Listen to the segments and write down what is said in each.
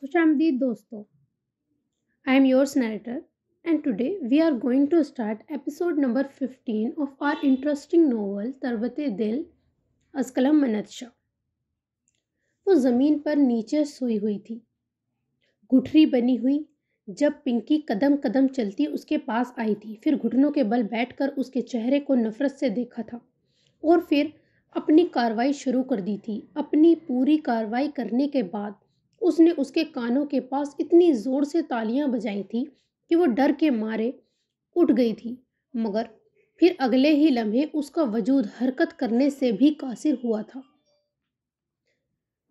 खुश दोस्तों I am your narrator and today we are going to start episode number fifteen of our interesting novel तरबते दिल असकलम मनत शाह वो ज़मीन पर नीचे सोई हुई थी गुठरी बनी हुई जब पिंकी कदम कदम चलती उसके पास आई थी फिर घुटनों के बल बैठकर उसके चेहरे को नफ़रत से देखा था और फिर अपनी कार्रवाई शुरू कर दी थी अपनी पूरी कार्रवाई करने के बाद उसने उसके कानों के पास इतनी ज़ोर से तालियां बजाई थी कि वो डर के मारे उठ गई थी मगर फिर अगले ही लम्हे उसका वजूद हरकत करने से भी कासिर हुआ था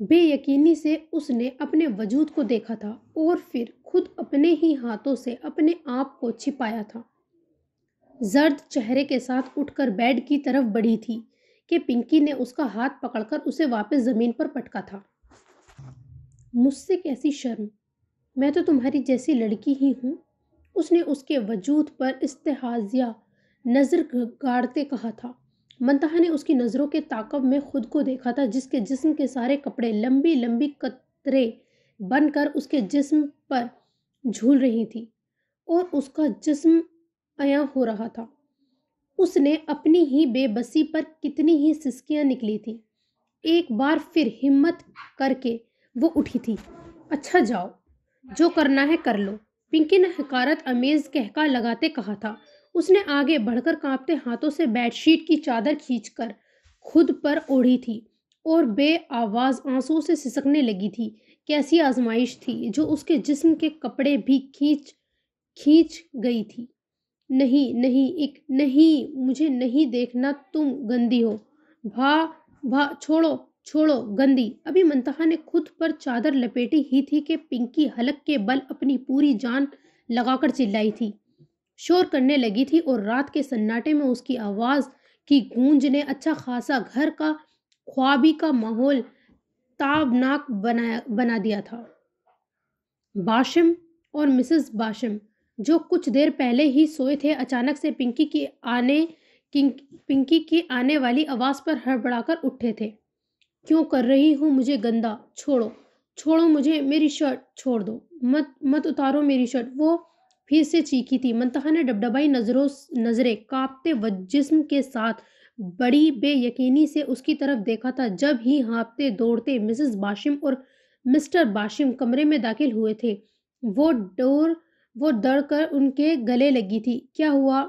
बेयकीनी से उसने अपने वजूद को देखा था और फिर खुद अपने ही हाथों से अपने आप को छिपाया था जर्द चेहरे के साथ उठकर बेड की तरफ बढ़ी थी कि पिंकी ने उसका हाथ पकड़कर उसे वापस ज़मीन पर पटका था मुझसे कैसी शर्म मैं तो तुम्हारी जैसी लड़की ही हूँ उसने उसके वजूद पर इस्तेहाजिया नज़र गाड़ते कहा था मनतहा ने उसकी नज़रों के ताकब में खुद को देखा था जिसके जिस्म के सारे कपड़े लंबी लंबी कतरे बनकर उसके जिस्म पर झूल रही थी और उसका जिस्म अया हो रहा था उसने अपनी ही बेबसी पर कितनी ही सिसकियां निकली थी एक बार फिर हिम्मत करके वो उठी थी अच्छा जाओ जो करना है कर लो पिंकी ने हकारत अमेज कहका लगाते कहा था उसने आगे बढ़कर कांपते हाथों से बेडशीट की चादर खींचकर खुद पर ओढ़ी थी और बे आवाज़ आंसू से सिसकने लगी थी कैसी आजमाइश थी जो उसके जिस्म के कपड़े भी खींच खींच गई थी नहीं नहीं एक नहीं मुझे नहीं देखना तुम गंदी हो भा भा छोड़ो छोड़ो गंदी अभी मंतहा ने खुद पर चादर लपेटी ही थी कि पिंकी हलक के बल अपनी पूरी जान लगाकर चिल्लाई थी शोर करने लगी थी और रात के सन्नाटे में उसकी आवाज़ की गूंज ने अच्छा खासा घर का ख्वाबी का माहौल ताबनाक बनाया बना दिया था बाशिम और मिसेस बाशिम जो कुछ देर पहले ही सोए थे अचानक से पिंकी के आने पिंकी की आने वाली आवाज़ पर हड़बड़ाकर उठे थे क्यों कर रही हूं मुझे गंदा छोड़ो छोड़ो मुझे मेरी शर्ट छोड़ दो मत मत उतारो मेरी शर्ट वो फिर से चीखी थी मनतहा ने डबडबाई नजरों नजरें कांपते व जिस्म के साथ बड़ी बेयकीनी से उसकी तरफ देखा था जब ही हाँपते दौड़ते मिसेस बाशिम और मिस्टर बाशिम कमरे में दाखिल हुए थे वो डोर वो दड़ कर उनके गले लगी थी क्या हुआ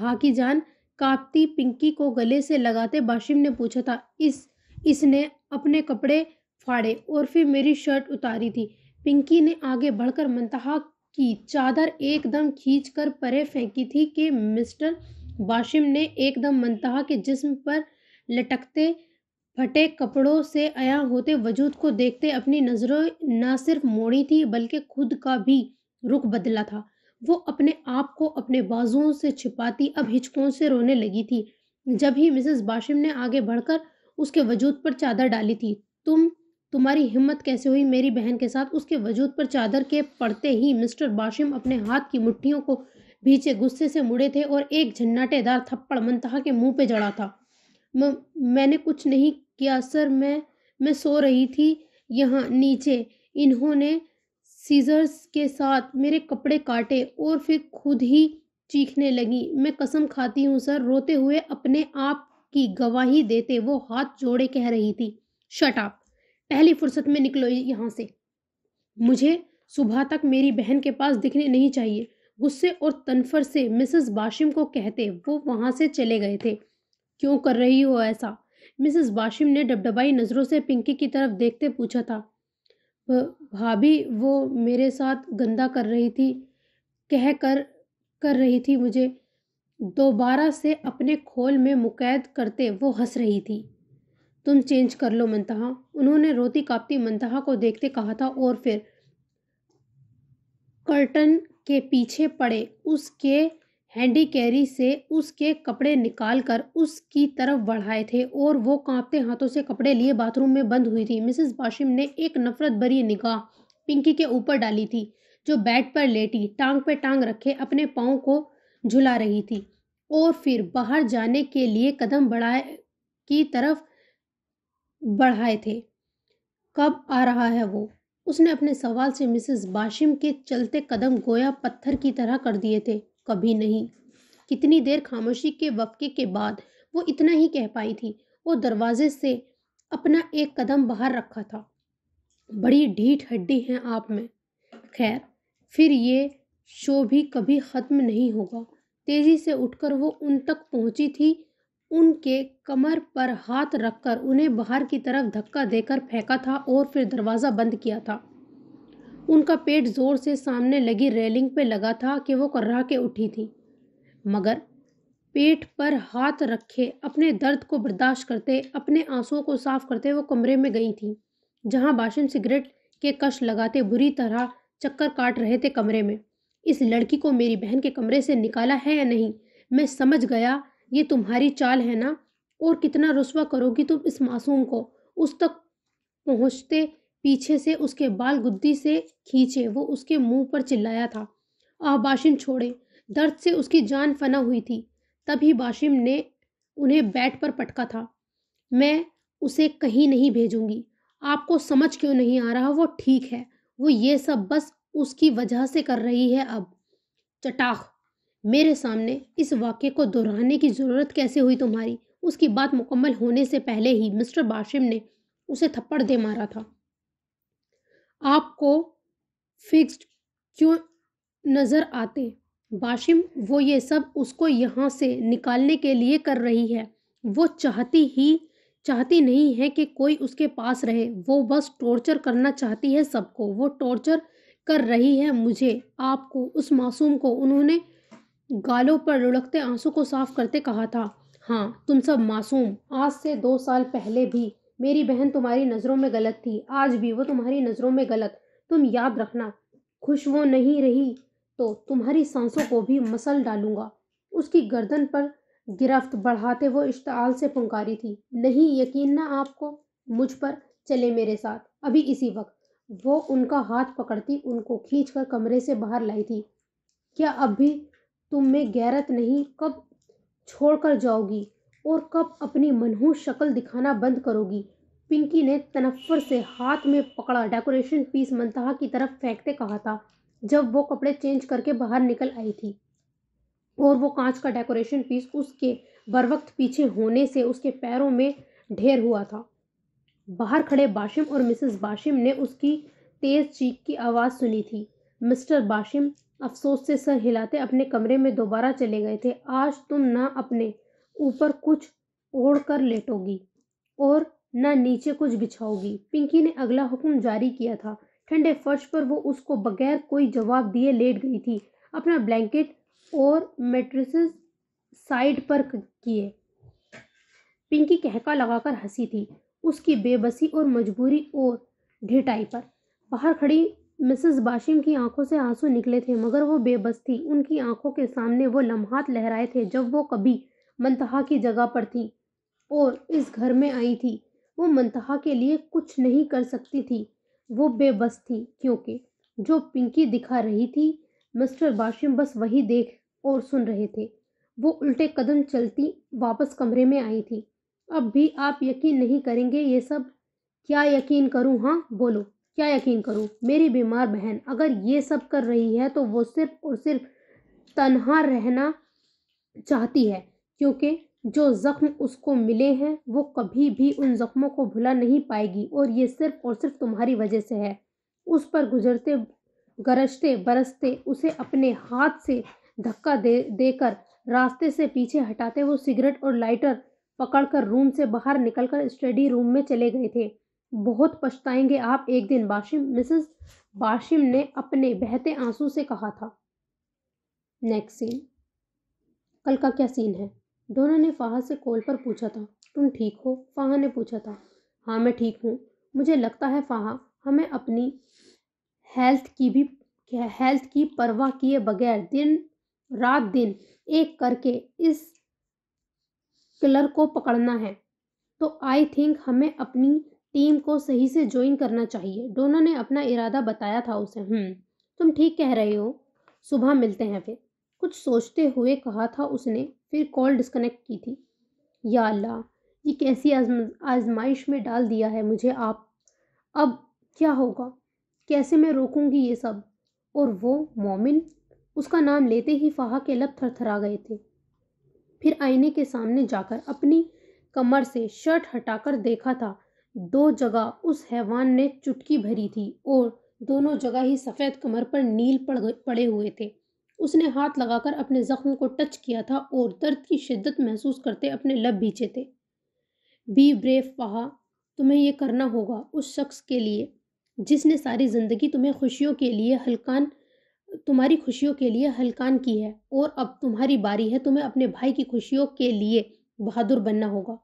भागी जान कांपती पिंकी को गले से लगाते बाशिम ने पूछा था इस इसने अपने कपड़े फाड़े और फिर मेरी शर्ट उतारी थी पिंकी ने आगे बढ़कर मंतहा की चादर एकदम खींचकर परे फेंकी थी कि मिस्टर वाशिम ने एकदम मंतहा के जिस्म पर लटकते फटे कपड़ों से अया होते वजूद को देखते अपनी नज़रों न सिर्फ मोड़ी थी बल्कि खुद का भी रुख बदला था वो अपने आप को अपने बाजुओं से छिपाती अब हिचकों से रोने लगी थी जब ही मिसेस बाशिम ने आगे बढ़कर उसके वजूद पर चादर डाली थी तुम तुम्हारी हिम्मत कैसे हुई मेरी बहन के साथ उसके वजूद पर चादर के पड़ते ही मिस्टर बाशिम अपने हाथ की मुट्ठियों को भीचे गुस्से से मुड़े थे और एक झन्नाटेदार थप्पड़ मनतहा के मुंह पे जड़ा था म, मैंने कुछ नहीं किया सर मैं मैं सो रही थी यहाँ नीचे इन्होंने सीजर्स के साथ मेरे कपड़े काटे और फिर खुद ही चीखने लगी मैं कसम खाती हूँ सर रोते हुए अपने आप की गवाही देते वो हाथ जोड़े कह रही थी शटाप पहली फुर्सत में निकलो यहां से मुझे सुबह तक मेरी बहन के पास दिखने नहीं चाहिए गुस्से और तनफर से मिसेस बाशिम को कहते वो वहां से चले गए थे क्यों कर रही हो ऐसा मिसेस बाशिम ने डबडबाई नज़रों से पिंकी की तरफ देखते पूछा था भाभी वो मेरे साथ गंदा कर रही थी कह कर कर रही थी मुझे दोबारा से अपने खोल में मुकैद करते वो हंस रही थी तुम चेंज कर लो मनतहा उन्होंने रोती कांपती मनतहा को देखते कहा था और फिर कर्टन के पीछे पड़े उसके हैंडी कैरी से उसके कपड़े निकाल कर उसकी तरफ बढ़ाए थे और वो कांपते हाथों से कपड़े लिए बाथरूम में बंद हुई थी मिसेस बाशिम ने एक नफरत भरी निगाह पिंकी के ऊपर डाली थी जो बेड पर लेटी टांग पे टांग रखे अपने पाँव को झुला रही थी और फिर बाहर जाने के लिए कदम बढ़ाए की तरफ बढ़ाए थे कब आ रहा है वो उसने अपने सवाल से मिसेस बाशिम के चलते कदम गोया पत्थर की तरह कर दिए थे कभी नहीं कितनी देर खामोशी के वक्के के बाद वो इतना ही कह पाई थी वो दरवाजे से अपना एक कदम बाहर रखा था बड़ी ढीठ हड्डी हैं आप में खैर फिर ये शो भी कभी ख़त्म नहीं होगा तेजी से उठकर वो उन तक पहुंची थी उनके कमर पर हाथ रखकर उन्हें बाहर की तरफ धक्का देकर फेंका था और फिर दरवाज़ा बंद किया था उनका पेट ज़ोर से सामने लगी रेलिंग पे लगा था कि वो कर्रा के उठी थी मगर पेट पर हाथ रखे अपने दर्द को बर्दाश्त करते अपने आंसुओं को साफ करते वो कमरे में गई थी जहां बाशिम सिगरेट के कश लगाते बुरी तरह चक्कर काट रहे थे कमरे में इस लड़की को मेरी बहन के कमरे से निकाला है या नहीं मैं समझ गया ये तुम्हारी चाल है ना और कितना रुसवा करोगी तुम इस मासूम को उस तक पहुँचते पीछे से उसके बाल गुद्दी से खींचे वो उसके मुंह पर चिल्लाया था बाशिम छोड़े दर्द से उसकी जान फना हुई थी तभी बाशिम ने उन्हें बैट पर पटका था मैं उसे कहीं नहीं भेजूंगी आपको समझ क्यों नहीं आ रहा वो ठीक है वो ये सब बस उसकी वजह से कर रही है अब चटाख मेरे सामने इस वाक्य को दोहराने की ज़रूरत कैसे हुई तुम्हारी उसकी बात मुकम्मल होने से पहले ही मिस्टर बाशिम ने उसे थप्पड़ दे मारा था आपको फिक्स्ड क्यों नज़र आते बाशिम वो ये सब उसको यहाँ से निकालने के लिए कर रही है वो चाहती ही चाहती नहीं है कि कोई उसके पास रहे वो बस टॉर्चर करना चाहती है सबको वो टॉर्चर कर रही है मुझे आपको उस मासूम को उन्होंने गालों पर लुढ़कते आंसू को साफ करते कहा था हाँ तुम सब मासूम आज से दो साल पहले भी मेरी बहन तुम्हारी नज़रों में गलत थी आज भी वो तुम्हारी नज़रों में गलत तुम याद रखना खुश वो नहीं रही तो तुम्हारी सांसों को भी मसल डालूंगा उसकी गर्दन पर गिरफ्त बढ़ाते वो इश्ताल से पुंकारी थी नहीं यकीन ना आपको मुझ पर चले मेरे साथ अभी इसी वक्त वो उनका हाथ पकड़ती उनको खींचकर कमरे से बाहर लाई थी क्या अब भी तुम में गैरत नहीं कब छोड़कर जाओगी और कब अपनी मनहूस शक्ल दिखाना बंद करोगी पिंकी ने तनफ़र से हाथ में पकड़ा डेकोरेशन पीस मनतहा की तरफ फेंकते कहा था जब वो कपड़े चेंज करके बाहर निकल आई थी और वो कांच का डेकोरेशन पीस उसके बरवक्त पीछे होने से उसके पैरों में ढेर हुआ था बाहर खड़े बाशिम और मिसेस बाशिम ने उसकी तेज़ चीख की आवाज़ सुनी थी मिस्टर बाशिम अफसोस से सर हिलाते अपने कमरे में दोबारा चले गए थे आज तुम ना अपने ऊपर कुछ ओढ़ कर लेटोगी और न नीचे कुछ बिछाओगी पिंकी ने अगला हुक्म जारी किया था ठंडे फर्श पर वो उसको बगैर कोई जवाब दिए लेट गई थी अपना ब्लैंकेट और मेट्रिस साइड पर किए पिंकी कहका लगाकर हंसी थी उसकी बेबसी और मजबूरी और ढिटाई पर बाहर खड़ी मिसेस बाशिम की आंखों से आंसू निकले थे मगर वो बेबस थी उनकी आंखों के सामने वो लम्हात लहराए थे जब वो कभी मनतहा की जगह पर थी और इस घर में आई थी वो मनतहा के लिए कुछ नहीं कर सकती थी वो बेबस थी क्योंकि जो पिंकी दिखा रही थी मिस्टर बाशिम बस वही देख और सुन रहे थे वो उल्टे कदम चलती वापस कमरे में आई थी अब भी आप यकीन नहीं करेंगे ये सब क्या यकीन करूं हाँ बोलो क्या यकीन करूं मेरी बीमार बहन अगर ये सब कर रही है तो वो सिर्फ और सिर्फ तनहा रहना चाहती है क्योंकि जो ज़ख्म उसको मिले हैं वो कभी भी उन ज़ख्मों को भुला नहीं पाएगी और ये सिर्फ और सिर्फ तुम्हारी वजह से है उस पर गुजरते गरजते बरसते उसे अपने हाथ से धक्का दे देकर रास्ते से पीछे हटाते वो सिगरेट और लाइटर पकड़कर रूम से बाहर निकलकर स्टडी रूम में चले गए थे बहुत पछताएंगे आप एक दिन बाशिम मिसेस बाशिम ने अपने बहते आंसू से कहा था नेक्स्ट सीन कल का क्या सीन है दोनों ने फाह से कॉल पर पूछा था तुम ठीक हो फाह ने पूछा था हाँ मैं ठीक हूँ मुझे लगता है फाह हमें अपनी हेल्थ की भी हेल्थ की परवाह किए बगैर दिन रात दिन एक करके इस किलर को पकड़ना है तो आई थिंक हमें अपनी टीम को सही से ज्वाइन करना चाहिए दोनों ने अपना इरादा बताया था उसे हम्म तुम ठीक कह रहे हो सुबह मिलते हैं फिर कुछ सोचते हुए कहा था उसने फिर कॉल डिस्कनेक्ट की थी या अल्लाह ये कैसी आजमाइश में डाल दिया है मुझे आप अब क्या होगा कैसे मैं रोकूंगी ये सब और वो मोमिन उसका नाम लेते ही फ़ाहा के लब थरथरा गए थे फिर आईने के सामने जाकर अपनी कमर से शर्ट हटाकर देखा था दो जगह उस हैवान ने चुटकी भरी थी और दोनों जगह ही सफ़ेद कमर पर नील पड़ पड़े हुए थे उसने हाथ लगाकर अपने जख्म को टच किया था और दर्द की शिद्दत महसूस करते अपने लब भीचे थे बी ब्रेफ वहा तुम्हें यह करना होगा उस शख्स के लिए जिसने सारी ज़िंदगी तुम्हें खुशियों के लिए हल्कान तुम्हारी खुशियों के लिए हलकान की है और अब तुम्हारी बारी है तुम्हें अपने भाई की खुशियों के लिए बहादुर बनना होगा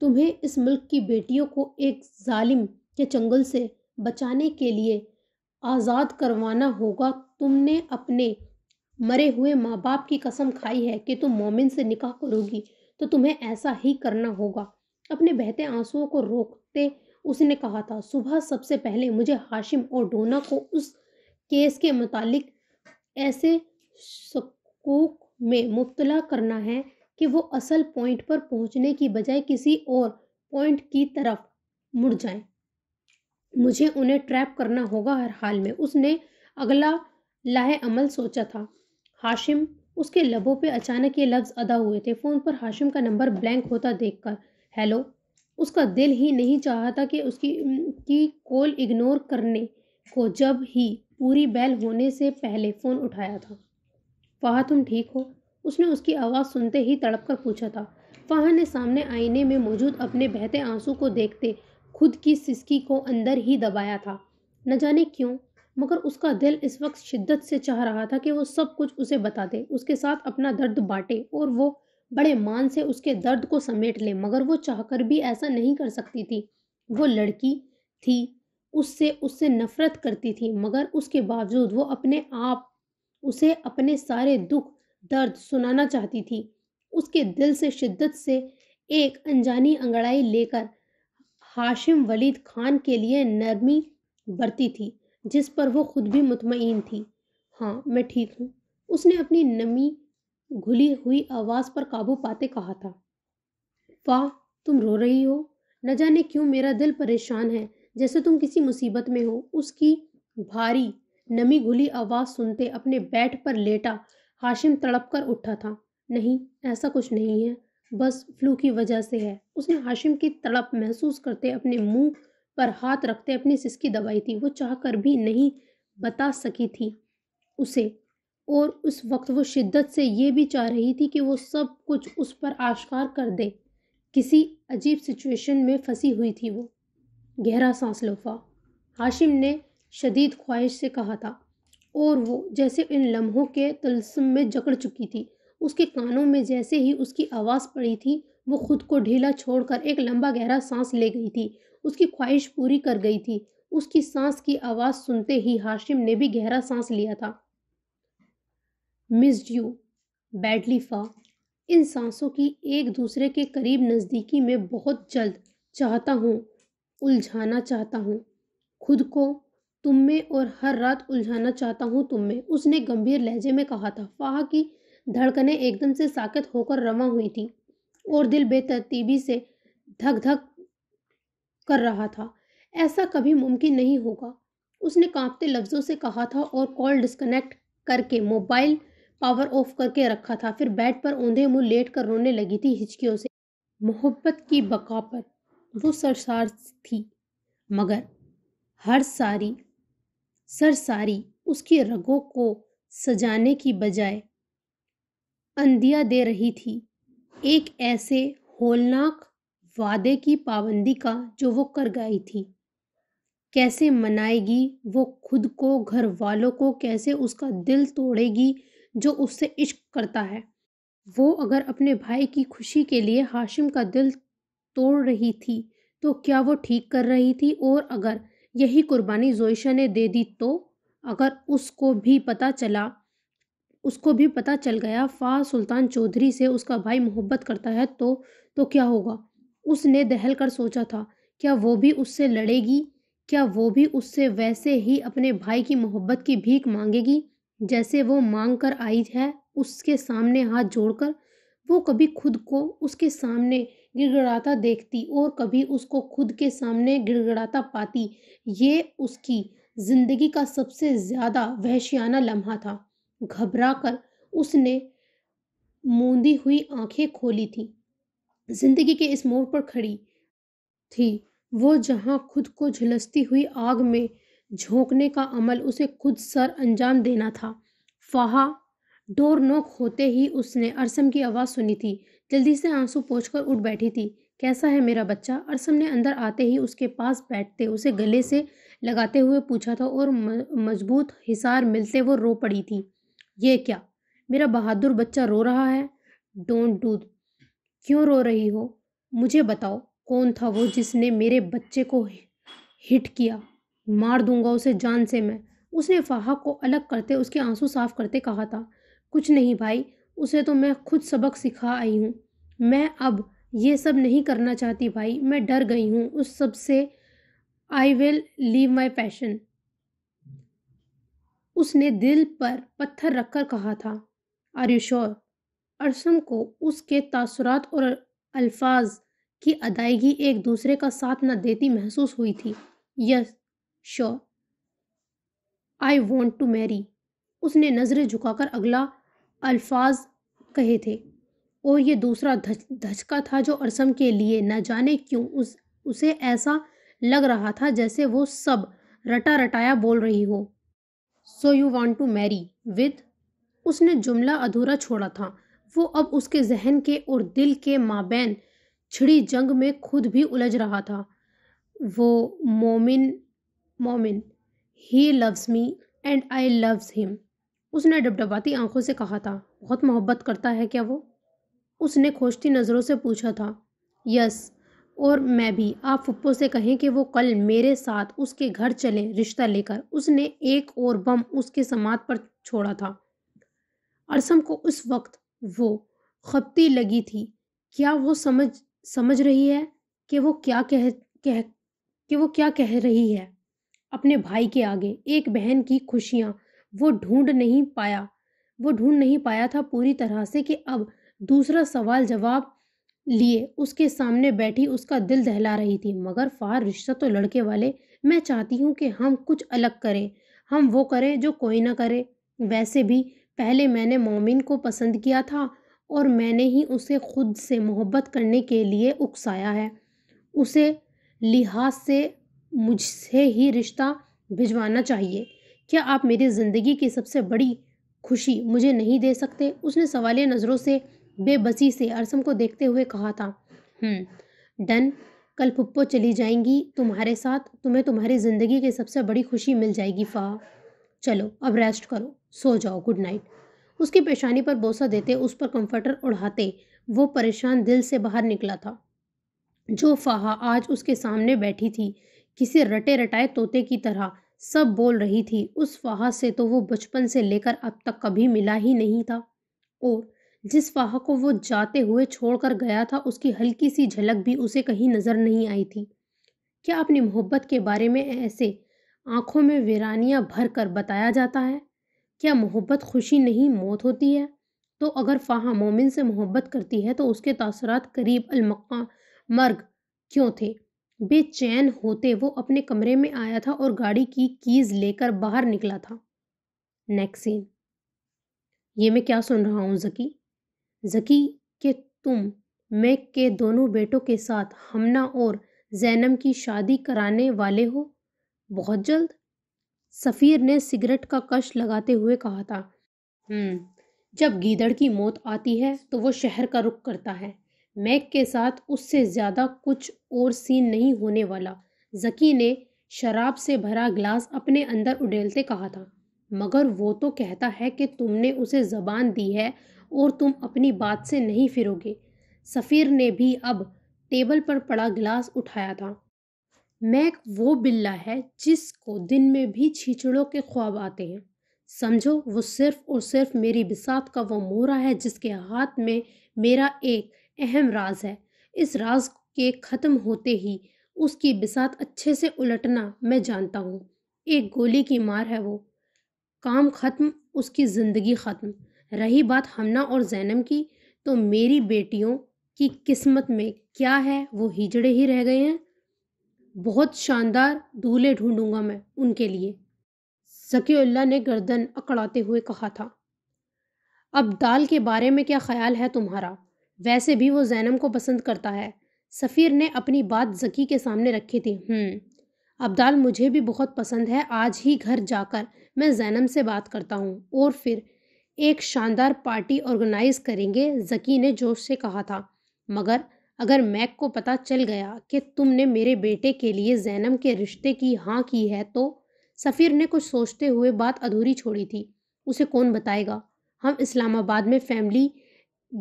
तुम्हें इस मुल्क की बेटियों को एक जालिम के चंगल से बचाने के लिए आज़ाद करवाना होगा तुमने अपने मरे हुए माँ बाप की कसम खाई है कि तुम मोमिन से निकाह करोगी तो तुम्हें ऐसा ही करना होगा अपने बहते आंसुओं को रोकते उसने कहा था सुबह सबसे पहले मुझे हाशिम और डोना को उस केस के मुतालिक ऐसे सकूक में मुबतला करना है कि वो असल पॉइंट पर पहुंचने की बजाय किसी और पॉइंट की तरफ मुड़ जाए मुझे उन्हें ट्रैप करना होगा हर हाल में उसने अगला लाहे अमल सोचा था हाशिम उसके लबों पे अचानक ये लफ्ज़ अदा हुए थे फ़ोन पर हाशिम का नंबर ब्लैंक होता देखकर हेलो उसका दिल ही नहीं चाहता कि उसकी की कॉल इग्नोर करने को जब ही पूरी बैल होने से पहले फ़ोन उठाया था वहा तुम ठीक हो उसने उसकी आवाज़ सुनते ही तड़प कर पूछा था फाहा ने सामने आईने में मौजूद अपने बहते आंसू को देखते खुद की सिसकी को अंदर ही दबाया था न जाने क्यों मगर उसका दिल इस वक्त शिद्दत से चाह रहा था कि वो सब कुछ उसे बता दे उसके साथ अपना दर्द बांटे और वो बड़े मान से उसके दर्द को समेट ले मगर वो चाहकर भी ऐसा नहीं कर सकती थी वो लड़की थी उससे उससे नफरत करती थी मगर उसके बावजूद वो अपने आप उसे अपने सारे दुख दर्द सुनाना चाहती थी उसके दिल से शिद्दत से एक अनजानी अंगड़ाई लेकर हाशिम वलीद खान के लिए नरमी बरती थी जिस पर वो खुद भी मुतमईन थी हाँ मैं ठीक हूँ उसने अपनी नमी घुली हुई आवाज़ पर काबू पाते कहा था वाह तुम रो रही हो न जाने क्यों मेरा दिल परेशान है जैसे तुम किसी मुसीबत में हो उसकी भारी नमी घुली आवाज़ सुनते अपने बेड पर लेटा हाशिम तड़प कर उठा था नहीं ऐसा कुछ नहीं है बस फ्लू की वजह से है उसने हाशिम की तड़प महसूस करते अपने मुंह पर हाथ रखते अपनी सिसकी दबाई थी वो चाह कर भी नहीं बता सकी थी उसे और उस वक्त वो शिद्दत से ये भी चाह रही थी कि वो सब कुछ उस पर आश्कार कर दे किसी अजीब सिचुएशन में फंसी हुई थी वो गहरा सांस लोफा हाशिम ने शदीद ख्वाहिश से कहा था और वो जैसे इन लम्हों के तलसम में जकड़ चुकी थी उसके कानों में जैसे ही उसकी आवाज़ पड़ी थी वो खुद को ढीला छोड़कर एक लंबा गहरा सांस ले गई थी उसकी ख्वाहिश पूरी कर गई थी उसकी सांस की आवाज़ सुनते ही हाशिम ने भी गहरा सांस लिया था मिसड यू बैडली फा इन सांसों की एक दूसरे के करीब नज़दीकी में बहुत जल्द चाहता हूँ उलझाना चाहता हूँ खुद को तुम में और हर रात उलझाना चाहता हूँ तुम में उसने गंभीर लहजे में कहा था फाह की धड़कने एकदम से साकेत होकर रवा हुई थी और दिल बेतरतीबी से धक धक कर रहा था ऐसा कभी मुमकिन नहीं होगा उसने कांपते लफ्ज़ों से कहा था और कॉल डिस्कनेक्ट करके मोबाइल पावर ऑफ करके रखा था फिर बेड पर ऊंधे मुंह लेट कर रोने लगी थी हिचकियों से मोहब्बत की बका पर वो सरसार थी मगर हर सारी सरसारी उसकी रगों को सजाने की बजाय अंधिया दे रही थी एक ऐसे होलनाक वादे की पाबंदी का जो वो कर गई थी कैसे मनाएगी वो खुद को घर वालों को कैसे उसका दिल तोड़ेगी जो उससे इश्क करता है वो अगर अपने भाई की खुशी के लिए हाशिम का दिल तोड़ रही थी तो क्या वो ठीक कर रही थी और अगर यही कुर्बानी जोइशा ने दे दी तो अगर उसको भी पता चला उसको भी पता चल गया फा सुल्तान चौधरी से उसका भाई मोहब्बत करता है तो तो क्या होगा उसने दहल कर सोचा था क्या वो भी उससे लड़ेगी क्या वो भी उससे वैसे ही अपने भाई की मोहब्बत की भीख मांगेगी जैसे वो मांग कर आई है उसके सामने हाथ जोड़कर वो कभी खुद को उसके सामने गिड़गड़ाता देखती और कभी उसको खुद के सामने गिड़गड़ाता पाती ये उसकी जिंदगी का सबसे ज्यादा वहशियाना लम्हा था घबरा कर उसने मूंदी हुई आंखें खोली थी जिंदगी के इस मोड़ पर खड़ी थी वो जहां खुद को झुलसती हुई आग में झोंकने का अमल उसे खुद सर अंजाम देना था फाहा डोर नोक होते ही उसने अरसम की आवाज़ सुनी थी जल्दी से आंसू पोछ उठ बैठी थी कैसा है मेरा बच्चा अरसम ने अंदर आते ही उसके पास बैठते उसे गले से लगाते हुए पूछा था और मजबूत हिसार मिलते वो रो पड़ी थी ये क्या मेरा बहादुर बच्चा रो रहा है डोंट डू क्यों रो रही हो मुझे बताओ कौन था वो जिसने मेरे बच्चे को हिट किया मार दूंगा उसे जान से मैं उसने फाहा को अलग करते उसके आंसू साफ करते कहा था कुछ नहीं भाई उसे तो मैं खुद सबक सिखा आई हूँ मैं अब ये सब नहीं करना चाहती भाई मैं डर गई हूँ उस सब से I will leave my passion उसने दिल पर पत्थर रखकर कहा था आर यू श्योर अरसम को उसके तासुरात और अल्फाज की अदायगी एक दूसरे का साथ न देती महसूस हुई थी yes sure I want to marry उसने नज़रें झुकाकर अगला अल्फाज कहे थे और ये दूसरा धचका था जो अरसम के लिए न जाने क्यों उस उसे ऐसा लग रहा था जैसे वो सब रटा रटाया बोल रही हो so you want to marry with उसने जुमला अधूरा छोड़ा था वो अब उसके जहन के और दिल के माबेन छिड़ी जंग में खुद भी उलझ रहा था वो मोमिन मोमिन ही loves me and I loves him उसने डबडबाती आंखों से कहा था बहुत मोहब्बत करता है क्या वो उसने खोजती नज़रों से पूछा था यस और मैं भी आप फुप्पो से कहें कि वो कल मेरे साथ उसके घर चले रिश्ता लेकर उसने एक और बम उसके समात पर छोड़ा था अरसम को उस वक्त वो खपती लगी थी क्या वो समझ समझ रही है कि वो क्या कह कह कि वो क्या कह रही है अपने भाई के आगे एक बहन की खुशियाँ वो ढूंढ नहीं पाया वो ढूंढ नहीं पाया था पूरी तरह से कि अब दूसरा सवाल जवाब लिए उसके सामने बैठी उसका दिल दहला रही थी मगर फार रिश्ता तो लड़के वाले मैं चाहती हूँ कि हम कुछ अलग करें हम वो करें जो कोई ना करे वैसे भी पहले मैंने मोमिन को पसंद किया था और मैंने ही उसे खुद से मोहब्बत करने के लिए उकसाया है उसे लिहाज से मुझसे ही रिश्ता भिजवाना चाहिए क्या आप मेरी ज़िंदगी की सबसे बड़ी खुशी मुझे नहीं दे सकते उसने सवालिया नज़रों से बेबसी से अरसम को देखते हुए कहा था हम्म, डन कल पुप्पो चली जाएंगी तुम्हारे साथ तुम्हें तुम्हारी ज़िंदगी की सबसे बड़ी खुशी मिल जाएगी फ़ा चलो अब रेस्ट करो सो जाओ गुड नाइट उसकी पेशानी पर बोसा देते उस पर कंफर्टर उड़ाते वो परेशान दिल से बाहर निकला था जो फाहा आज उसके सामने बैठी थी किसी रटे रटाए तोते की तरह सब बोल रही थी उस फाहा से तो वो बचपन से लेकर अब तक कभी मिला ही नहीं था और जिस फाहा को वो जाते हुए छोड़कर गया था उसकी हल्की सी झलक भी उसे कहीं नज़र नहीं आई थी क्या अपनी मोहब्बत के बारे में ऐसे आंखों में वीरानियाँ भर कर बताया जाता है क्या मोहब्बत खुशी नहीं मौत होती है तो अगर फाहा मोमिन से मोहब्बत करती है तो उसके तासरात करीब अलमक्का मर्ग क्यों थे बेचैन होते वो अपने कमरे में आया था और गाड़ी की कीज लेकर बाहर निकला था नेक्सीन ये मैं क्या सुन रहा हूँ जकी जकी के तुम मैं के दोनों बेटों के साथ हमना और जैनम की शादी कराने वाले हो बहुत जल्द सफ़ीर ने सिगरेट का कश लगाते हुए कहा था हम्म, जब गीदड़ की मौत आती है तो वो शहर का रुख करता है मैक के साथ उससे ज़्यादा कुछ और सीन नहीं होने वाला जकी ने शराब से भरा ग्लास अपने अंदर उडेलते कहा था मगर वो तो कहता है कि तुमने उसे ज़बान दी है और तुम अपनी बात से नहीं फिरोगे सफ़ीर ने भी अब टेबल पर पड़ा ग्लास उठाया था मैक वो बिल्ला है जिसको दिन में भी छीछड़ों के ख्वाब आते हैं समझो वो सिर्फ और सिर्फ मेरी बिसात का वो मोहरा है जिसके हाथ में मेरा एक अहम राज है इस राज के ख़त्म होते ही उसकी बिसात अच्छे से उलटना मैं जानता हूँ एक गोली की मार है वो काम ख़त्म उसकी ज़िंदगी ख़त्म रही बात हमना और जैनम की तो मेरी बेटियों की किस्मत में क्या है वो हिजड़े ही रह गए हैं बहुत शानदार दूल्हे ढूंढूंगा मैं उनके लिए सकीउल्ला ने गर्दन अकड़ाते हुए कहा था अब दाल के बारे में क्या ख्याल है तुम्हारा वैसे भी वो जैनम को पसंद करता है सफ़ीर ने अपनी बात जकी के सामने रखी थी हम्म, अब्दाल मुझे भी बहुत पसंद है आज ही घर जाकर मैं जैनम से बात करता हूँ और फिर एक शानदार पार्टी ऑर्गेनाइज करेंगे जकी ने जोश से कहा था मगर अगर मैक को पता चल गया कि तुमने मेरे बेटे के लिए जैनम के रिश्ते की हाँ की है तो सफ़ीर ने कुछ सोचते हुए बात अधूरी छोड़ी थी उसे कौन बताएगा हम इस्लामाबाद में फैमिली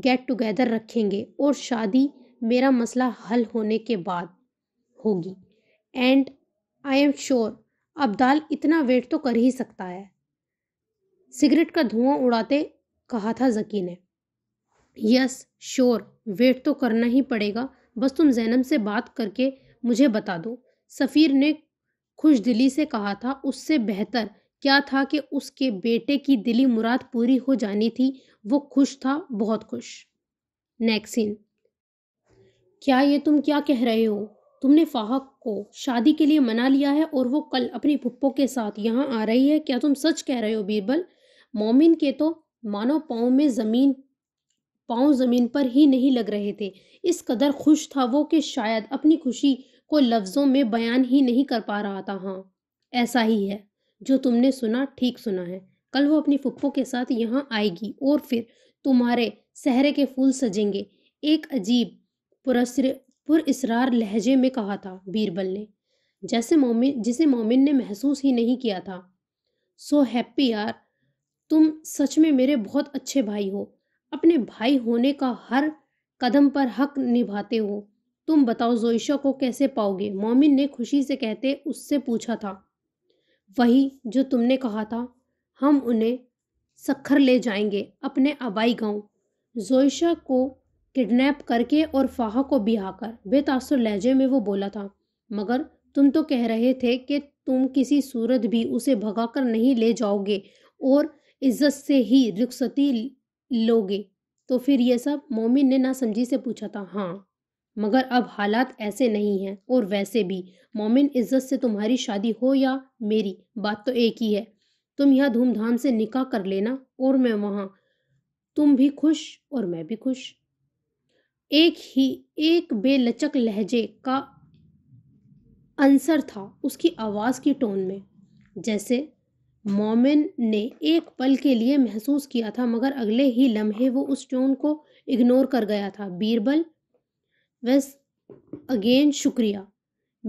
गेट टुगेदर रखेंगे और शादी मेरा मसला हल होने के बाद होगी and I am sure Abdal इतना वेट तो कर ही सकता है सिगरेट का धुआं उड़ाते कहा था जकी ने यस श्योर वेट तो करना ही पड़ेगा बस तुम जैनम से बात करके मुझे बता दो सफ़ीर ने खुश दिली से कहा था उससे बेहतर क्या था कि उसके बेटे की दिली मुराद पूरी हो जानी थी वो खुश था बहुत खुश नेक्सिन क्या ये तुम क्या कह रहे हो तुमने फाहक को शादी के लिए मना लिया है और वो कल अपनी पुप्पो के साथ यहाँ आ रही है क्या तुम सच कह रहे हो बीरबल मोमिन के तो मानो पाँव में ज़मीन पाँव ज़मीन पर ही नहीं लग रहे थे इस कदर खुश था वो कि शायद अपनी खुशी को लफ्ज़ों में बयान ही नहीं कर पा रहा था हाँ ऐसा ही है जो तुमने सुना ठीक सुना है कल वो अपनी फुप्पो के साथ यहाँ आएगी और फिर तुम्हारे सहरे के फूल सजेंगे एक अजीब पुरस्र इसरार लहजे में कहा था बीरबल ने जैसे मोमिन जिसे मोमिन ने महसूस ही नहीं किया था सो हैप्पी यार तुम सच में मेरे बहुत अच्छे भाई हो अपने भाई होने का हर कदम पर हक निभाते हो तुम बताओ जोईशा को कैसे पाओगे मोमिन ने खुशी से कहते उससे पूछा था वही जो तुमने कहा था हम उन्हें सखर ले जाएंगे अपने आबाई गांव जोयशा को किडनैप करके और फाहा को बिहा कर बेतासुर लहजे में वो बोला था मगर तुम तो कह रहे थे कि तुम किसी सूरत भी उसे भगाकर नहीं ले जाओगे और इज्जत से ही रुखसती लोगे तो फिर यह सब मोमिन ने नासमझी से पूछा था हाँ मगर अब हालात ऐसे नहीं हैं और वैसे भी मोमिन इज्जत से तुम्हारी शादी हो या मेरी बात तो एक ही है तुम यह धूमधाम से निकाह कर लेना और मैं वहां तुम भी खुश और मैं भी खुश एक ही एक बेलचक लहजे का आंसर था उसकी आवाज़ की टोन में जैसे मोमिन ने एक पल के लिए महसूस किया था मगर अगले ही लम्हे वो उस टोन को इग्नोर कर गया था बीरबल बस अगेन शुक्रिया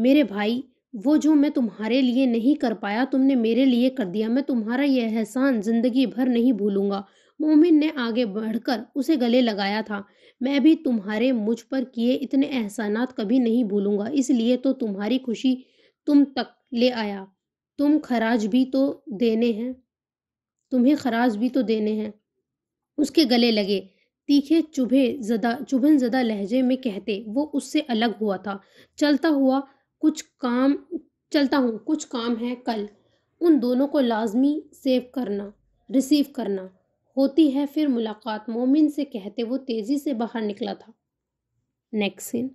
मेरे भाई वो जो मैं तुम्हारे लिए नहीं कर पाया तुमने मेरे लिए कर दिया मैं तुम्हारा यह एहसान ज़िंदगी भर नहीं भूलूंगा मोमिन ने आगे बढ़कर उसे गले लगाया था मैं भी तुम्हारे मुझ पर किए इतने एहसानात कभी नहीं भूलूंगा इसलिए तो तुम्हारी खुशी तुम तक ले आया तुम खराज भी तो देने हैं तुम्हें खराज भी तो देने हैं उसके गले लगे तीखे चुभे जदा चुभन जदा लहजे में कहते वो उससे अलग हुआ था चलता हुआ कुछ काम चलता हूँ कुछ काम है कल उन दोनों को लाजमी सेव करना रिसीव करना होती है फिर मुलाकात मोमिन से कहते वो तेज़ी से बाहर निकला था नेक्स्ट सीन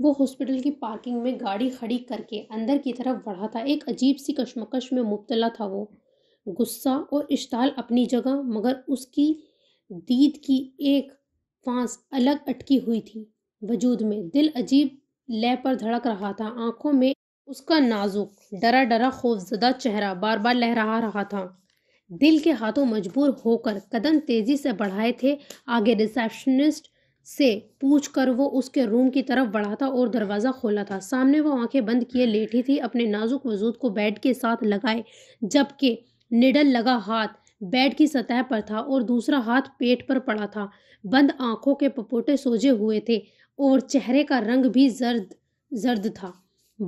वो हॉस्पिटल की पार्किंग में गाड़ी खड़ी करके अंदर की तरफ बढ़ा था एक अजीब सी कश्मकश में मुबतला था वो गुस्सा और इश्ताल अपनी जगह मगर उसकी दीद की एक फांस अलग अटकी हुई थी वजूद में दिल अजीब लह पर धड़क रहा था आंखों में उसका नाजुक डरा डरा खौफजदा चेहरा बार बार लहरा रहा था दिल के हाथों मजबूर होकर कदम तेजी से बढ़ाए थे आगे रिसेप्शनिस्ट से पूछ कर वो उसके रूम की तरफ बढ़ा था और दरवाज़ा खोला था सामने वो आंखें बंद किए लेटी थी अपने नाजुक वजूद को बेड के साथ लगाए जबकि निडल लगा हाथ बेड की सतह पर था और दूसरा हाथ पेट पर पड़ा था बंद आंखों के पपोटे सोजे हुए थे और चेहरे का रंग भी जर्द जर्द था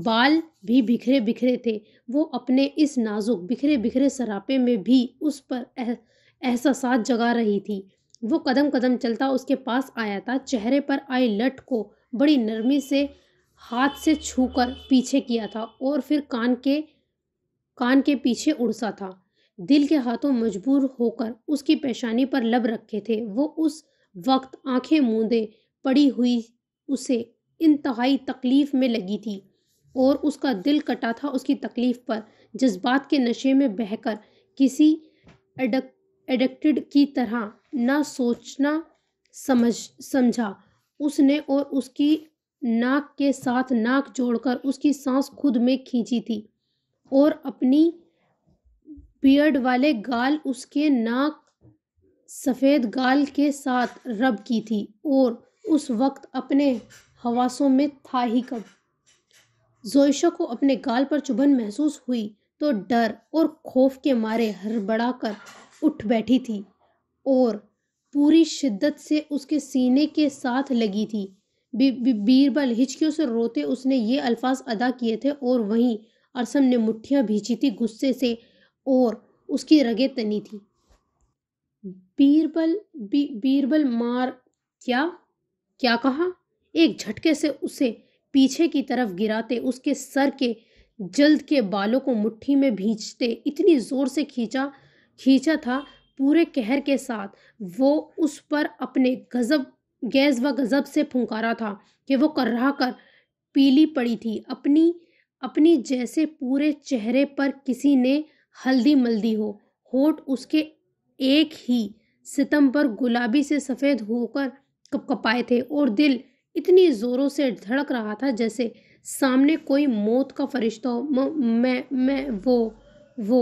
बाल भी बिखरे बिखरे थे वो अपने इस नाजुक बिखरे बिखरे सरापे में भी उस पर एह, एहसास जगा रही थी वो कदम कदम चलता उसके पास आया था चेहरे पर आई लट को बड़ी नरमी से हाथ से छूकर पीछे किया था और फिर कान के कान के पीछे उड़सा था दिल के हाथों मजबूर होकर उसकी पेशानी पर लब रखे थे वो उस वक्त आंखें मूंदे पड़ी हुई उसे इंतहाई तकलीफ़ में लगी थी और उसका दिल कटा था उसकी तकलीफ़ पर जज्बात के नशे में बहकर किसी एडिक्टेड की तरह ना सोचना समझ समझा उसने और उसकी नाक के साथ नाक जोड़कर उसकी सांस खुद में खींची थी और अपनी बियर्ड वाले गाल उसके नाक सफ़ेद गाल के साथ रब की थी और उस वक्त अपने हवासों में था ही कब जोइशा को अपने गाल पर चुभन महसूस हुई तो डर और खौफ के मारे हड़बड़ाकर उठ बैठी थी और पूरी शिद्दत से उसके सीने के साथ लगी थी बीरबल हिचकियों से रोते उसने ये अल्फाज अदा किए थे और वहीं अरसम ने मुठ्ठियाँ भींची थी गुस्से से और उसकी रगे तनी थी बीरबल बी, बीरबल मार क्या क्या कहा एक झटके से उसे पीछे की तरफ गिराते उसके सर के जल्द के बालों को मुट्ठी में भींचते इतनी जोर से खींचा खींचा था पूरे कहर के साथ वो उस पर अपने गजब गैस व गजब से फुंकारा था कि वो कर्रा कर पीली पड़ी थी अपनी अपनी जैसे पूरे चेहरे पर किसी ने हल्दी मल्दी हो होठ उसके एक ही सितम पर गुलाबी से सफ़ेद होकर कपकपाए थे और दिल इतनी ज़ोरों से धड़क रहा था जैसे सामने कोई मौत का फरिश्ता हो म, मैं मैं वो वो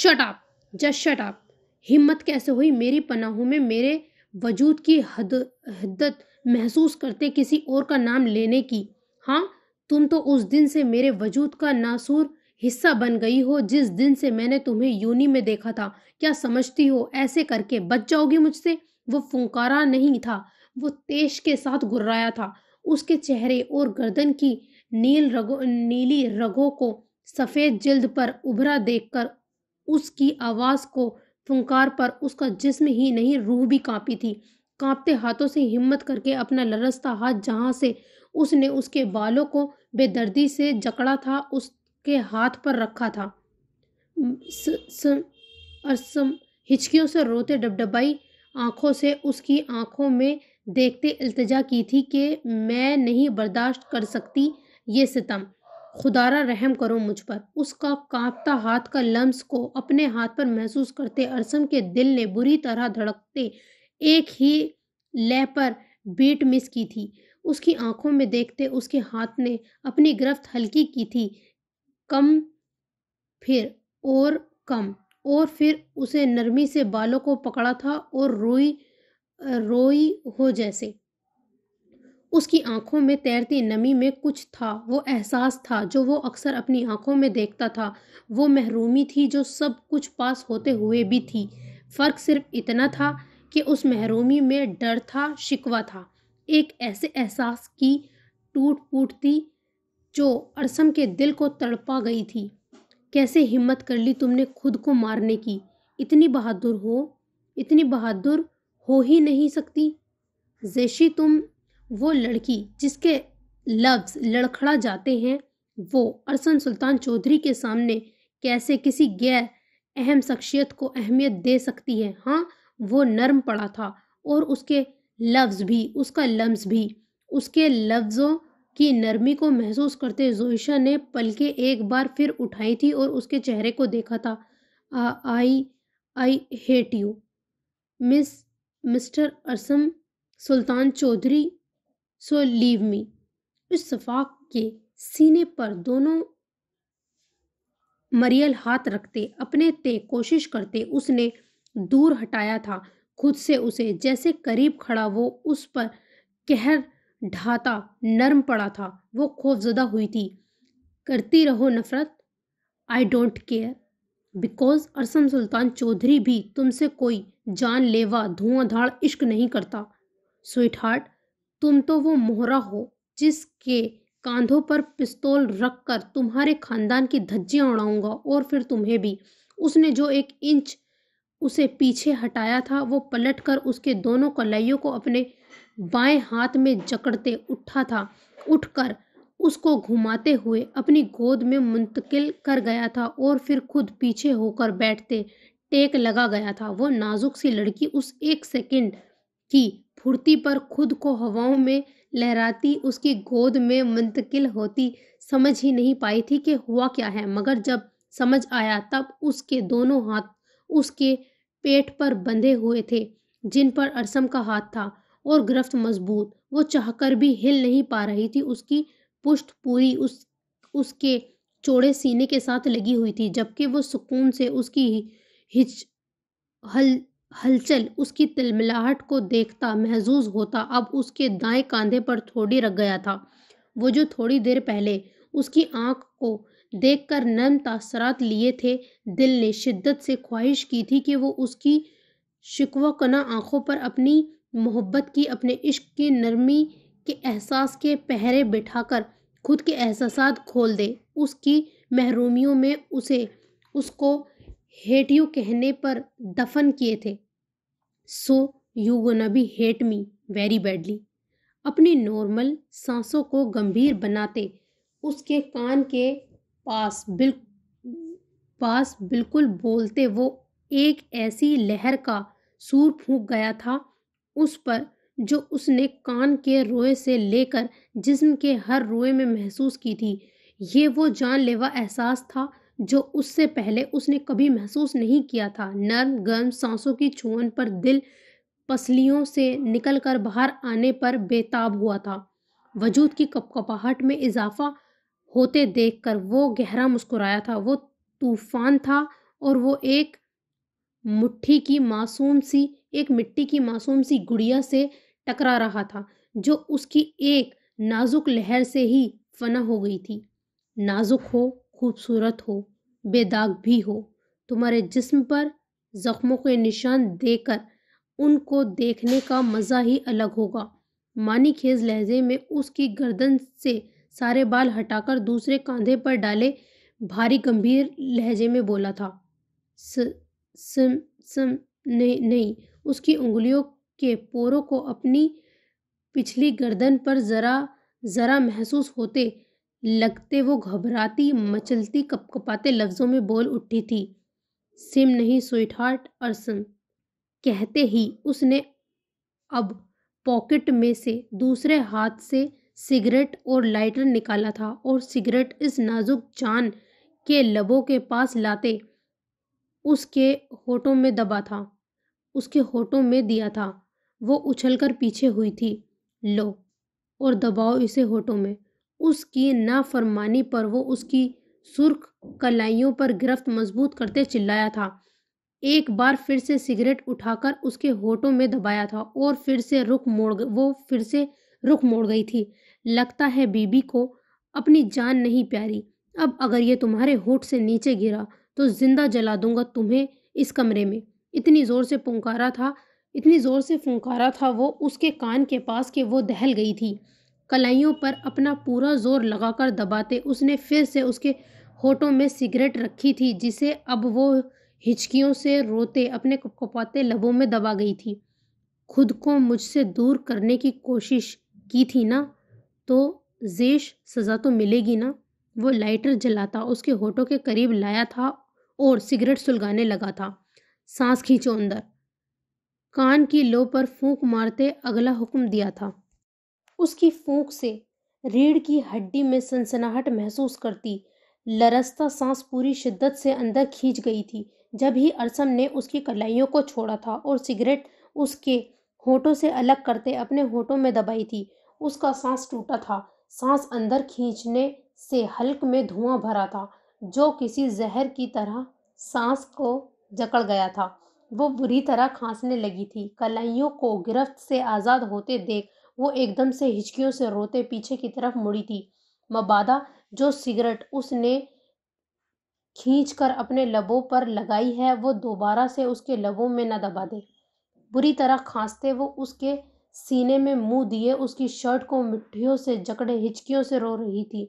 शट आप जस्ट शट आप हिम्मत कैसे हुई मेरी पनाहों में मेरे वजूद की हद हदत महसूस करते किसी और का नाम लेने की हाँ तुम तो उस दिन से मेरे वजूद का नासूर हिस्सा बन गई हो जिस दिन से मैंने तुम्हें यूनी में देखा था क्या समझती हो ऐसे करके बच जाओगी मुझसे वो फुंकारा नहीं था वो तेज के साथ गुर्राया था उसके चेहरे और गर्दन की नील रगो नीली रगों को सफ़ेद जिल्द पर उभरा देखकर उसकी आवाज़ को फुंकार पर उसका जिस्म ही नहीं रूह भी कांपी थी कांपते हाथों से हिम्मत करके अपना लरसता हाथ जहां से उसने उसके बालों को बेदर्दी से जकड़ा था उसके हाथ पर रखा था स, स, और हिचकियों से रोते डबडबाई आंखों से उसकी आंखों में देखते अल्तजा की थी कि मैं नहीं बर्दाश्त कर सकती ये सितम खुदारा रहम करो मुझ पर उसका कांपता हाथ का लम्स को अपने हाथ पर महसूस करते अरसम के दिल ने बुरी तरह धड़कते एक ही लय पर बीट मिस की थी उसकी आंखों में देखते उसके हाथ ने अपनी गिरफ्त हल्की की थी कम फिर और कम और फिर उसे नरमी से बालों को पकड़ा था और रोई रोई हो जैसे उसकी आंखों में तैरती नमी में कुछ था वो एहसास था जो वो अक्सर अपनी आंखों में देखता था वो महरूमी थी जो सब कुछ पास होते हुए भी थी फ़र्क सिर्फ इतना था कि उस महरूमी में डर था शिकवा था एक ऐसे एहसास की टूट फूट थी जो अरसम के दिल को तड़पा गई थी कैसे हिम्मत कर ली तुमने खुद को मारने की इतनी बहादुर हो इतनी बहादुर हो ही नहीं सकती जैशी तुम वो लड़की जिसके लफ्ज़ लड़खड़ा जाते हैं वो अरसन सुल्तान चौधरी के सामने कैसे किसी गैर अहम शख्सियत को अहमियत दे सकती है हाँ वो नर्म पड़ा था और उसके लफ्ज़ भी उसका लम्स भी उसके लफ्ज़ों की नरमी को महसूस करते जोइशा ने पलके एक बार फिर उठाई थी और उसके चेहरे को देखा था I I hate you miss mister Asam Sultan Chaudhry so leave me Safak के सीने पर दोनों मरियल हाथ रखते अपने ते कोशिश करते उसने दूर हटाया था खुद से उसे जैसे करीब खड़ा वो उस पर कहर ढाता नरम पड़ा था वो खौफजदा हुई थी करती रहो नफरत I don't care because Arsam Sultan Chaudhry भी तुमसे कोई जानलेवा धुआंधार इश्क नहीं करता स्वीट हार्ट तुम तो वो मोहरा हो जिसके कांधों पर पिस्तौल रख कर तुम्हारे खानदान की धज्जियां उड़ाऊंगा और फिर तुम्हें भी उसने जो एक इंच उसे पीछे हटाया था वो पलटकर उसके दोनों कलाइयों को अपने बाएं हाथ में जकड़ते उठा था उठकर उसको घुमाते हुए अपनी गोद में मुंतकिल कर गया था और फिर खुद पीछे होकर बैठते टेक लगा गया था वो नाजुक सी लड़की उस एक सेकंड की फुर्ती पर खुद को हवाओं में लहराती उसकी गोद में मुंतकिल होती समझ ही नहीं पाई थी कि हुआ क्या है मगर जब समझ आया तब उसके दोनों हाथ उसके पेट पर बंधे हुए थे जिन पर अरसम का हाथ था और गिरफ्त मजबूत वो चाहकर भी हिल नहीं पा रही थी उसकी पुष्ट पूरी उस उसके चौड़े सीने के साथ लगी हुई थी जबकि वो सुकून से उसकी हिच हल हलचल उसकी तिलमिलाहट को देखता महजूज होता अब उसके दाएं कंधे पर थोड़ी रख गया था वो जो थोड़ी देर पहले उसकी आंख को देखकर नम तासरात लिए थे दिल ने शिद्दत से ख्वाहिश की थी कि वो उसकी शिकवाकना आंखों पर अपनी मोहब्बत की अपने इश्क की नरमी के एहसास के पहरे बिठाकर खुद के एहसास खोल दे उसकी महरूमियों में उसे उसको हेटियो कहने पर दफन किए थे so you go be hate me very badly अपनी नॉर्मल सांसों को गंभीर बनाते उसके कान के पास बिल पास बिल्कुल बोलते वो एक ऐसी लहर का सूर फूंक गया था उस पर जो उसने कान के रोए से लेकर जिस्म के हर रोए में महसूस की थी ये वो जानलेवा एहसास था जो उससे पहले उसने कभी महसूस नहीं किया था नर्म गर्म सांसों की छुअन पर दिल पसलियों से निकलकर बाहर आने पर बेताब हुआ था वजूद की कपकपाहट में इजाफा होते देखकर वो गहरा मुस्कुराया था वो तूफान था और वो एक मुट्ठी की मासूम सी एक मिट्टी की मासूम सी गुड़िया से टकरा रहा था जो उसकी एक नाजुक लहर से ही फना हो गई थी नाजुक हो खूबसूरत हो बेदाग भी हो तुम्हारे जिस्म पर ज़ख्मों के निशान देकर उनको देखने का मज़ा ही अलग होगा मानी खेज लहजे में उसकी गर्दन से सारे बाल हटाकर दूसरे कंधे पर डाले भारी गंभीर लहजे में बोला था स, सम, सम, नहीं नहीं उसकी उंगलियों के पोरों को अपनी पिछली गर्दन पर ज़रा ज़रा महसूस होते लगते वो घबराती मचलती कपकपाते लफ्ज़ों में बोल उठी थी सिम नहीं स्वीट हार्ट अर्सन कहते ही उसने अब पॉकेट में से दूसरे हाथ से सिगरेट और लाइटर निकाला था और सिगरेट इस नाजुक जान के लबों के पास लाते उसके होठों में दबा था उसके होठों में दिया था वो उछलकर पीछे हुई थी लो और दबाओ इसे होठों में उसकी नाफरमानी पर वो उसकी सुर्ख कलाइयों पर गिरफ्त मजबूत करते चिल्लाया था एक बार फिर से सिगरेट उठाकर उसके होठों में दबाया था और फिर से रुख मोड़ वो फिर से रुख मोड़ गई थी लगता है बीबी को अपनी जान नहीं प्यारी अब अगर ये तुम्हारे होठ से नीचे गिरा तो जिंदा जला दूंगा तुम्हें इस कमरे में इतनी ज़ोर से पुंकारा था इतनी ज़ोर से फुंकारा था वो उसके कान के पास के वो दहल गई थी कलाइयों पर अपना पूरा जोर लगाकर दबाते उसने फिर से उसके होठों में सिगरेट रखी थी जिसे अब वो हिचकियों से रोते अपने कपकपाते लबों में दबा गई थी खुद को मुझसे दूर करने की कोशिश की थी ना तो जेश सज़ा तो मिलेगी ना वो लाइटर जलाता उसके होठों के करीब लाया था और सिगरेट सुलगाने लगा था सांस खींचो अंदर कान की लो पर फूंक मारते अगला हुक्म दिया था उसकी फूंक से रीढ़ की हड्डी में सनसनाहट महसूस करती लरसता सांस पूरी शिद्दत से अंदर खींच गई थी जब ही अरसम ने उसकी कलाइयों को छोड़ा था और सिगरेट उसके होठों से अलग करते अपने होठों में दबाई थी उसका सांस टूटा था सांस अंदर खींचने से हल्क में धुआं भरा था जो किसी जहर की तरह सांस को जकड़ गया था वो बुरी तरह खांसने लगी थी कलाइयों को गिरफ्त से आज़ाद होते देख वो एकदम से हिचकियों से रोते पीछे की तरफ मुड़ी थी मबादा जो सिगरेट उसने खींच कर अपने लबों पर लगाई है वो दोबारा से उसके लबों में न दबा दे बुरी तरह खांसते वो उसके सीने में मुंह दिए उसकी शर्ट को मिट्टियों से जकड़े हिचकियों से रो रही थी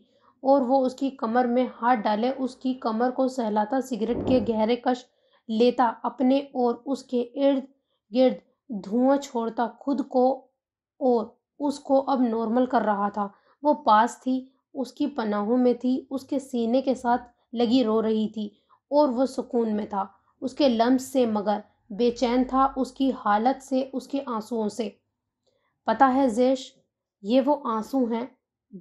और वो उसकी कमर में हाथ डाले उसकी कमर को सहलाता सिगरेट के गहरे कश लेता अपने और उसके इर्द गिर्द धुआं छोड़ता खुद को और उसको अब नॉर्मल कर रहा था वो पास थी उसकी पनाहों में थी उसके सीने के साथ लगी रो रही थी और वो सुकून में था उसके लम्स से मगर बेचैन था उसकी हालत से उसके आंसुओं से पता है जेश ये वो आंसू हैं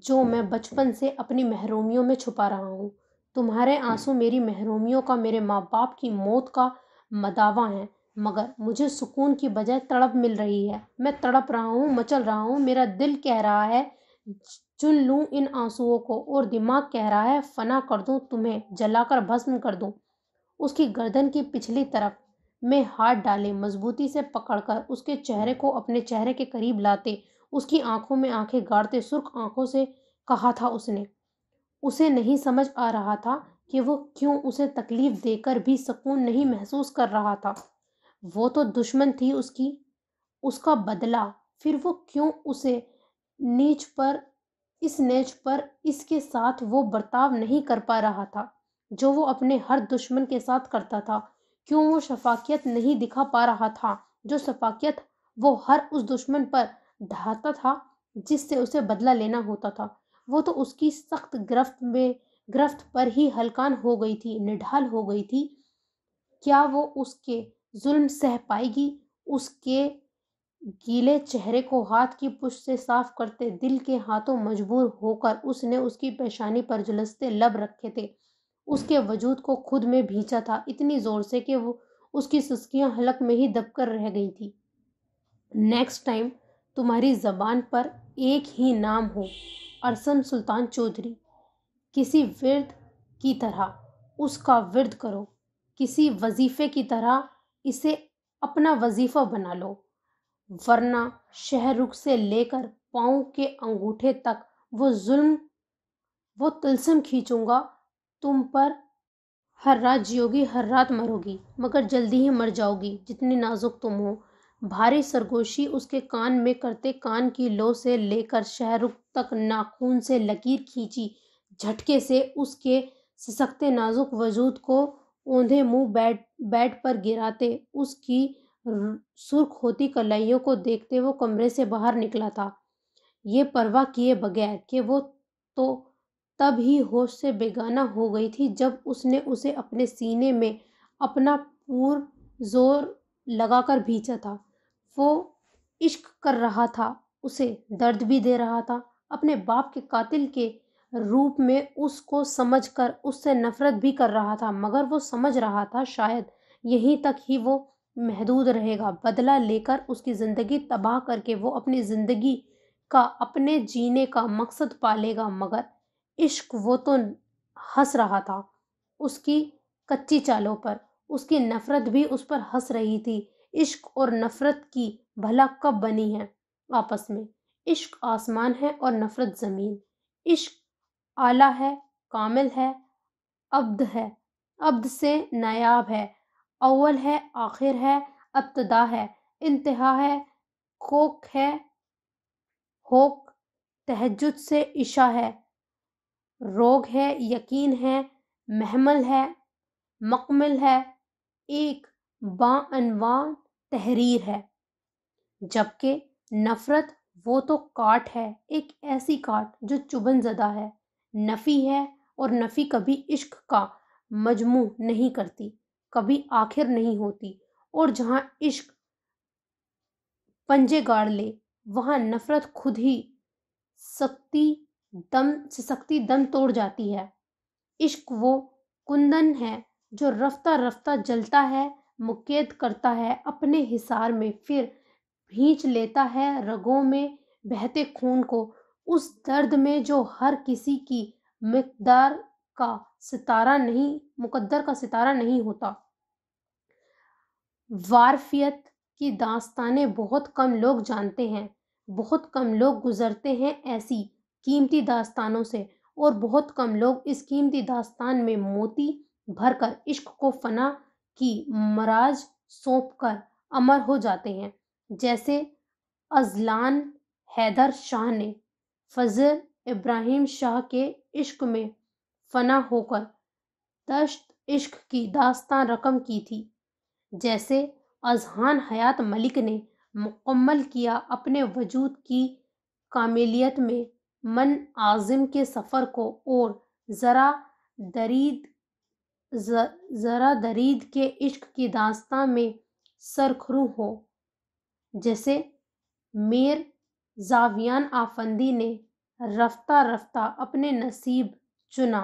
जो मैं बचपन से अपनी महरूमियों में छुपा रहा हूँ तुम्हारे आंसू मेरी महरूमियों का मेरे माँ बाप की मौत का मदावा हैं मगर मुझे सुकून की बजाय तड़प मिल रही है मैं तड़प रहा हूँ मचल रहा हूँ मेरा दिल कह रहा है चुन लूँ इन आंसुओं को और दिमाग कह रहा है फना कर दूँ तुम्हें जलाकर भस्म कर दूँ उसकी गर्दन की पिछली तरफ में हाथ डाले मजबूती से पकड़कर उसके चेहरे को अपने चेहरे के करीब लाते उसकी आंखों में आंखें गाड़ते सुर्ख आंखों से कहा था उसने उसे नहीं समझ आ रहा था कि वो क्यों उसे तकलीफ देकर भी सुकून नहीं महसूस कर रहा था वो तो दुश्मन थी उसकी उसका बदला फिर वो क्यों उसे नीच पर इस नेच पर इसके साथ वो बर्ताव नहीं कर पा रहा था जो वो अपने हर दुश्मन के साथ करता था क्यों वो शफाकियत नहीं दिखा पा रहा था जो शफाकियत वो हर उस दुश्मन पर ढाता था जिससे उसे बदला लेना होता था वो तो उसकी सख्त गिरफ्त में गिरफ्त पर ही हलकान हो गई थी निढाल हो गई थी क्या वो उसके जुल्म सह पाएगी उसके गीले चेहरे को हाथ की पुश से साफ करते दिल के हाथों मजबूर होकर उसने उसकी पेशानी पर झुलसते लब रखे थे उसके वजूद को खुद में भींचा था इतनी जोर से कि वो उसकी सुस्कियां हलक में ही दबकर रह गई थी नेक्स्ट टाइम तुम्हारी जबान पर एक ही नाम हो अरसन सुल्तान चौधरी किसी विर्द की तरह उसका विर्द करो किसी वजीफे की तरह इसे अपना वजीफा बना लो वरना शहरुख से लेकर पाँव के अंगूठे तक वो जुल्म वो तिलसम खींचूंगा तुम पर हर रात जियोगी हर रात मरोगी मगर जल्दी ही मर जाओगी जितनी नाजुक तुम हो भारी सरगोशी उसके कान में करते कान की लो से लेकर शहरुख तक नाखून से लकीर खींची झटके से उसके सिसकते नाजुक वजूद को ऊंधे मुंह बेड बेड पर गिराते उसकी सुर्ख होती कलाइयों को देखते वो कमरे से बाहर निकला था ये परवाह किए बगैर कि वो तो तब ही होश से बेगाना हो गई थी जब उसने उसे अपने सीने में अपना पूर जोर लगाकर भींचा था वो इश्क कर रहा था उसे दर्द भी दे रहा था अपने बाप के कातिल के रूप में उसको समझकर उससे नफरत भी कर रहा था मगर वो समझ रहा था शायद यहीं तक ही वो महदूद रहेगा बदला लेकर उसकी ज़िंदगी तबाह करके वो अपनी ज़िंदगी का अपने जीने का मकसद पालेगा मगर इश्क वो तो हंस रहा था उसकी कच्ची चालों पर उसकी नफ़रत भी उस पर हंस रही थी इश्क और नफ़रत की भला कब बनी है आपस में इश्क आसमान है और नफ़रत ज़मीन इश्क आला है कामिल है अब्द है अब्द से नायाब है अव्वल है आखिर है अब्तदा है इंतहा है खोक है होक तहजद से इशा है रोग है यकीन है महमल है मकमल है एक बानवान तहरीर है जबकि नफ़रत वो तो काट है एक ऐसी काट जो चुभन ज़दा है नफ़ी है और नफ़ी कभी इश्क का मजमू नहीं करती कभी आखिर नहीं होती और जहाँ इश्क पंजे गाड़ ले वहाँ नफ़रत खुद ही सख्ती दम से सख्ती दम तोड़ जाती है इश्क वो कुंदन है जो रफ्ता रफ्ता जलता है मुकेद करता है अपने हिसार में फिर भींच लेता है रगों में बहते खून को उस दर्द में जो हर किसी की मकदार का सितारा नहीं मुकद्दर का सितारा नहीं होता वारफियत की दास्तानें बहुत कम लोग जानते हैं बहुत कम लोग गुजरते हैं ऐसी कीमती दास्तानों से और बहुत कम लोग इस कीमती दास्तान में मोती भरकर इश्क को फना की मराज सौंप कर अमर हो जाते हैं जैसे अजलान हैदर शाह ने फजल इब्राहिम शाह के इश्क में फना होकर दश्त इश्क की दास्तान रकम की थी जैसे अजहान हयात मलिक ने मुकम्मल किया अपने वजूद की कामिलियत में मन आज़िम के सफ़र को और ज़रा दरीद ज़रा दरीद के इश्क की दास्तां में सरखरू हो जैसे मेर जावियान आफंदी ने रफ्ता रफ्ता अपने नसीब चुना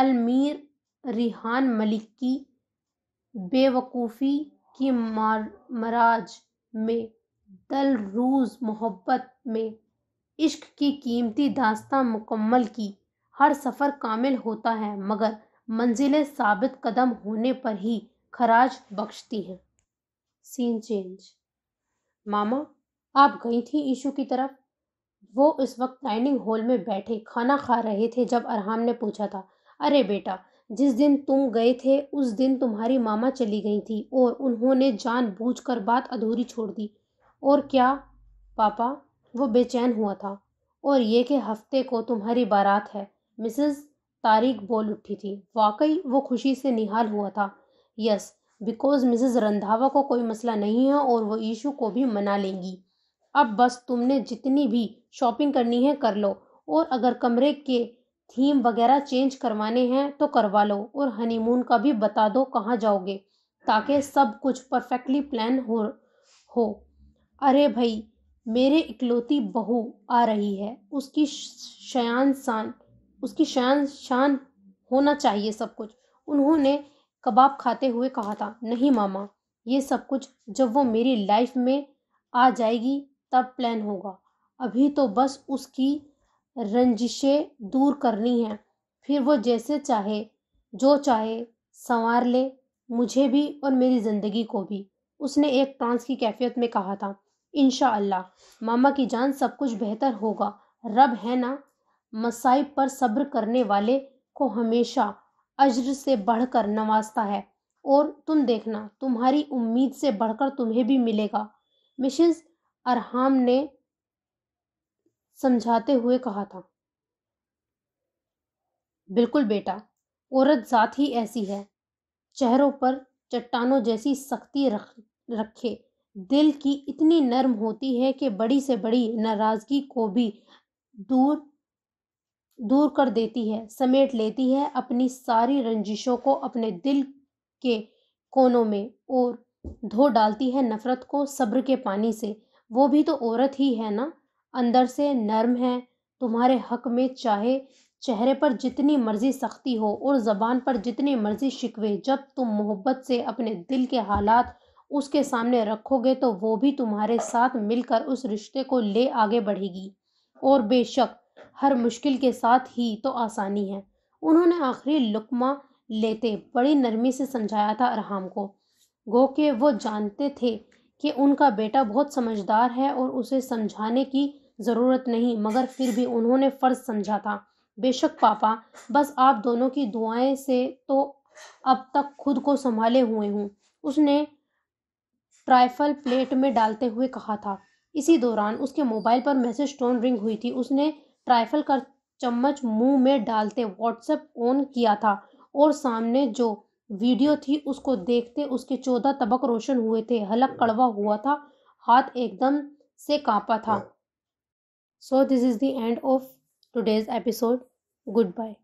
अलमीर रिहान मलिक की बेवकूफ़ी की मार मराज में दलरूज मोहब्बत में इश्क की कीमती दास्तां मुकम्मल की हर सफ़र कामिल होता है मगर मंजिलें साबित कदम होने पर ही खराज बख्शती हैं सीन चेंज मामा आप गई थी ईशू की तरफ वो इस वक्त डाइनिंग हॉल में बैठे खाना खा रहे थे जब अरहाम ने पूछा था अरे बेटा जिस दिन तुम गए थे उस दिन तुम्हारी मामा चली गई थी और उन्होंने जान बूझ बात अधूरी छोड़ दी और क्या पापा वो बेचैन हुआ था और ये कि हफ्ते को तुम्हारी बारात है मिसेस तारिक बोल उठी थी वाकई वो खुशी से निहाल हुआ था यस बिकॉज मिसेस रंधावा को कोई मसला नहीं है और वो ईशू को भी मना लेंगी अब बस तुमने जितनी भी शॉपिंग करनी है कर लो और अगर कमरे के थीम वगैरह चेंज करवाने हैं तो करवा लो और हनीमून का भी बता दो कहाँ जाओगे ताकि सब कुछ परफेक्टली प्लान हो हो अरे भाई मेरे इकलौती बहू आ रही है उसकी शयान शान उसकी शयान शान होना चाहिए सब कुछ उन्होंने कबाब खाते हुए कहा था नहीं मामा ये सब कुछ जब वो मेरी लाइफ में आ जाएगी तब प्लान होगा अभी तो बस उसकी रंजिशें दूर करनी हैं फिर वो जैसे चाहे जो चाहे संवार ले मुझे भी और मेरी ज़िंदगी को भी उसने एक ट्रांस की कैफियत में कहा था इन मामा की जान सब कुछ बेहतर होगा रब है ना मसाइब पर सब्र करने वाले को हमेशा अज्र से बढ़कर नवाजता है और तुम देखना तुम्हारी उम्मीद से बढ़कर तुम्हें भी मिलेगा मिशिज़ अरहाम ने समझाते हुए कहा था बिल्कुल बेटा औरत जात ही ऐसी है चेहरों पर चट्टानों जैसी सख्ती रख रखे दिल की इतनी नर्म होती है कि बड़ी से बड़ी नाराज़गी को भी दूर दूर कर देती है समेट लेती है अपनी सारी रंजिशों को अपने दिल के कोनों में और धो डालती है नफ़रत को सब्र के पानी से वो भी तो औरत ही है ना अंदर से नर्म है तुम्हारे हक में चाहे चेहरे पर जितनी मर्जी सख्ती हो और ज़बान पर जितनी मर्जी शिकवे जब तुम मोहब्बत से अपने दिल के हालात उसके सामने रखोगे तो वो भी तुम्हारे साथ मिलकर उस रिश्ते को ले आगे बढ़ेगी और बेशक हर मुश्किल के साथ ही तो आसानी है उन्होंने आखिरी लुकमा लेते बड़ी नरमी से समझाया था अरहाम को गो के वो जानते थे कि उनका बेटा बहुत समझदार है और उसे समझाने की ज़रूरत नहीं मगर फिर भी उन्होंने फ़र्ज समझा था बेशक पापा बस आप दोनों की दुआएं से तो अब तक खुद को संभाले हुए हूँ उसने ट्राइफल प्लेट में डालते हुए कहा था इसी दौरान उसके मोबाइल पर मैसेज टोन रिंग हुई थी उसने ट्राइफल का चम्मच मुंह में डालते व्हाट्सएप ऑन किया था और सामने जो वीडियो थी उसको देखते उसके चौदह तबक रोशन हुए थे हलक कड़वा हुआ था हाथ एकदम से कांपा था so this is the end of today's episode good bye